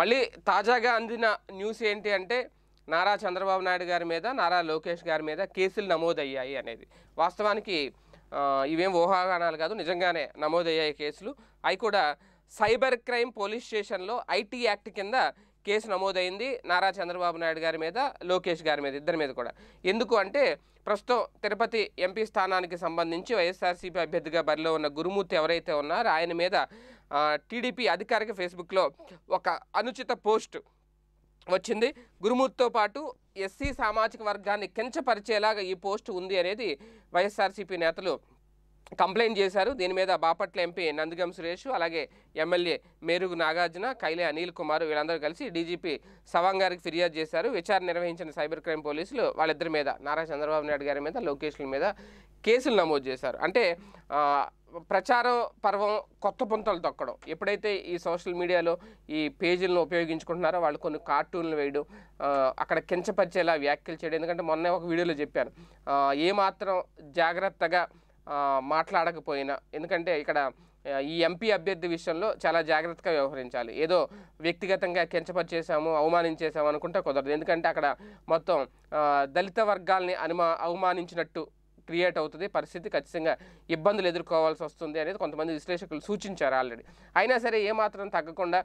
మళ్ళీ తాజాగా అందిన న్యూస్ ఏంటి అంటే నారా చంద్రబాబు నాయుడు గారి మీద నారా లోకేష్ గారి మీద కేసులు నమోదయ్యాయి అనేది వాస్తవానికి ఇవేం ఊహాగానాలు కాదు నిజంగానే నమోదయ్యాయి కేసులు అవి కూడా సైబర్ క్రైమ్ పోలీస్ స్టేషన్లో ఐటీ యాక్ట్ కింద కేసు నమోదైంది నారా చంద్రబాబు నాయుడు గారి మీద లోకేష్ గారి మీద ఇద్దరి మీద కూడా ఎందుకు అంటే ప్రస్తుతం తిరుపతి ఎంపీ స్థానానికి సంబంధించి వైఎస్ఆర్సీపీ అభ్యర్థిగా బరిలో ఉన్న గురుమూర్తి ఎవరైతే ఉన్నారో ఆయన మీద టీడీపీ అధికారిక ఫేస్బుక్లో ఒక అనుచిత పోస్ట్ వచ్చింది గురుమూర్తితో పాటు ఎస్సీ సామాజిక వర్గాన్ని కించపరిచేలాగా ఈ పోస్ట్ ఉంది అనేది వైఎస్ఆర్సీపీ నేతలు కంప్లైంట్ చేశారు దీని మీద బాపట్ల ఎంపీ నందిగం సురేష్ అలాగే ఎమ్మెల్యే మేరుగు నాగార్జున కైలే అనిల్ కుమార్ వీళ్ళందరూ కలిసి డీజీపీ సవాంగ్ గారికి ఫిర్యాదు చేశారు విచారణ నిర్వహించిన సైబర్ క్రైమ్ పోలీసులు వాళ్ళిద్దరి మీద నారా చంద్రబాబు నాయుడు గారి మీద లోకేష్ల మీద కేసులు నమోదు చేశారు అంటే ప్రచార పర్వం కొత్త పుంతలు తొక్కడం ఎప్పుడైతే ఈ సోషల్ మీడియాలో ఈ పేజీలను ఉపయోగించుకుంటున్నారో వాళ్ళు కొన్ని కార్టూన్లు వేయడం అక్కడ కించపరిచేలా వ్యాఖ్యలు చేయడం ఎందుకంటే మొన్న ఒక వీడియోలో చెప్పాను ఏమాత్రం జాగ్రత్తగా మాట్లాడకపోయినా ఎందుకంటే ఇక్కడ ఈ ఎంపీ అభ్యర్థి విషయంలో చాలా జాగ్రత్తగా వ్యవహరించాలి ఏదో వ్యక్తిగతంగా కించపరిచేసాము అవమానించేసాము అనుకుంటే కుదరదు ఎందుకంటే అక్కడ మొత్తం దళిత వర్గాల్ని అనుమా అవమానించినట్టు క్రియేట్ అవుతుంది పరిస్థితి ఖచ్చితంగా ఇబ్బందులు ఎదుర్కోవాల్సి వస్తుంది అనేది కొంతమంది విశ్లేషకులు సూచించారు ఆల్రెడీ అయినా సరే ఏమాత్రం తగ్గకుండా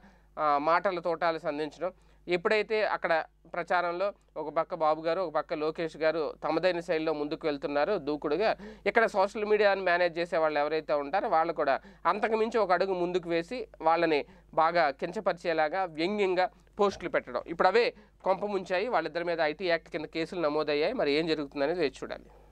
మాటల తోటాలు సంధించడం ఎప్పుడైతే అక్కడ ప్రచారంలో ఒక పక్క బాబు గారు ఒక పక్క లోకేష్ గారు తమదైన శైలిలో ముందుకు వెళ్తున్నారు దూకుడుగా ఇక్కడ సోషల్ మీడియాని మేనేజ్ చేసే వాళ్ళు ఎవరైతే ఉంటారో వాళ్ళు కూడా అంతకుమించి ఒక అడుగు ముందుకు వేసి వాళ్ళని బాగా కించపరిచేలాగా వ్యంగ్యంగా పోస్టులు పెట్టడం ఇప్పుడు అవే కొంప ముంచాయి వాళ్ళిద్దరి మీద ఐటీ యాక్ట్ కింద కేసులు నమోదయ్యాయి మరి ఏం జరుగుతుందనేది వేచి చూడాలి